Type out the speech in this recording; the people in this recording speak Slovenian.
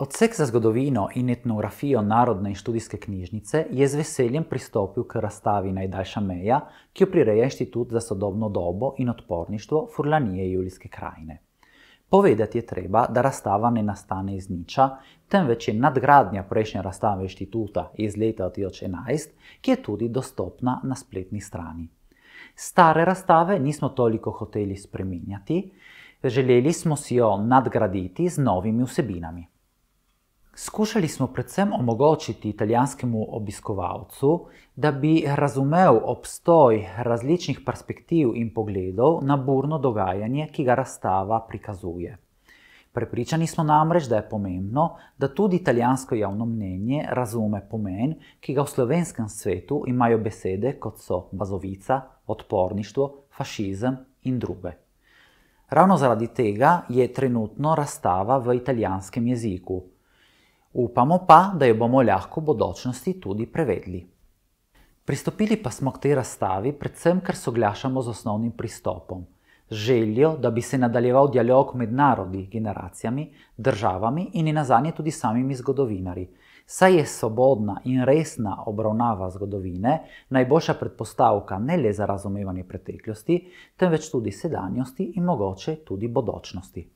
Odsek za zgodovino in etnografijo Narodne in študijske knjižnice je z veseljem pristopil k razstavi Najdaljša meja, ki jo prireje Inštitut za sodobno dobo in odporništvo Furlanije Julijske krajine. Povedati je treba, da razstava ne nastane iz niča, temveč je nadgradnja prejšnje razstave Inštituta iz leta 2011, ki je tudi dostopna na spletni strani. Stare razstave nismo toliko hoteli spreminjati, želeli smo si jo nadgraditi z novimi vsebinami. Skušali smo predvsem omogočiti italijanskemu obiskovalcu, da bi razumel obstoj različnih perspektiv in pogledov na burno dogajanje, ki ga razstava prikazuje. Prepričani smo namreč, da je pomembno, da tudi italijansko javno mnenje razume pomen, ki ga v slovenskem svetu imajo besede kot so bazovica, odporništvo, fašizem in druge. Ravno zaradi tega je trenutno razstava v italijanskem jeziku. Upamo pa, da jo bomo lahko v bodočnosti tudi prevedli. Pristopili pa smo k tej razstavi predvsem, ker soglašamo z osnovnim pristopom, željo, da bi se nadaljeval dialog med narodi, generacijami, državami in na zadnje tudi samimi zgodovinari. Saj je svobodna in resna obravnava zgodovine najboljša predpostavka ne le za razumevanje preteklosti, temveč tudi sedanjosti in mogoče tudi bodočnosti.